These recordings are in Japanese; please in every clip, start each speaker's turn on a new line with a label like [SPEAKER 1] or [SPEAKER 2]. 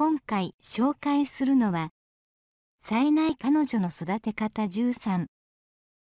[SPEAKER 1] 今回紹介するのは「冴えない彼女の育て方13」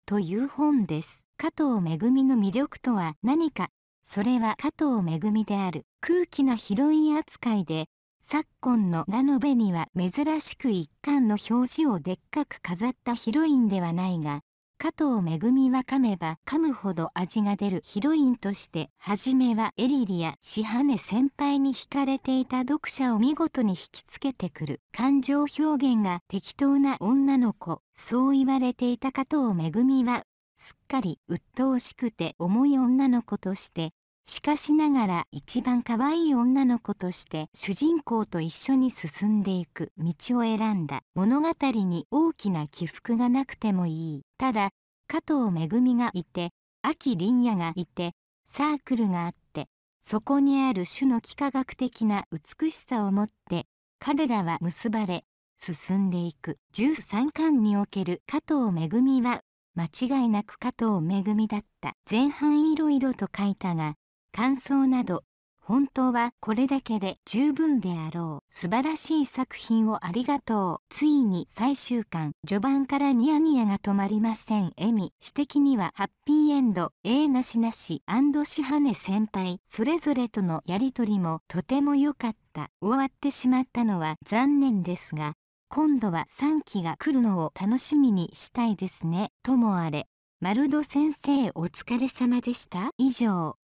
[SPEAKER 1] という本です。加藤めぐみの魅力とは何かそれは加藤めぐみである空気なヒロイン扱いで昨今のラノベには珍しく一巻の表紙をでっかく飾ったヒロインではないが加藤めぐみは噛めば噛むほど味が出るヒロインとして初めはエリリやシハネ先輩に惹かれていた読者を見事に引きつけてくる感情表現が適当な女の子そう言われていた加藤めぐみはすっかり鬱陶しくて重い女の子としてしかしながら一番可愛い女の子として主人公と一緒に進んでいく道を選んだ物語に大きな起伏がなくてもいいただ加藤めぐみがいて秋凛也がいてサークルがあってそこにある種の幾何学的な美しさを持って彼らは結ばれ進んでいく13巻における加藤めぐみは間違いなく加藤めぐみだった前半いろいろと書いたが感想など本当はこれだけで十分であろう素晴らしい作品をありがとうついに最終巻序盤からニヤニヤが止まりませんエミ指摘にはハッピーエンド A なしなしシハネ先輩それぞれとのやりとりもとても良かった終わってしまったのは残念ですが今度は3期が来るのを楽しみにしたいですねともあれ丸戸先生お疲れ様でした以上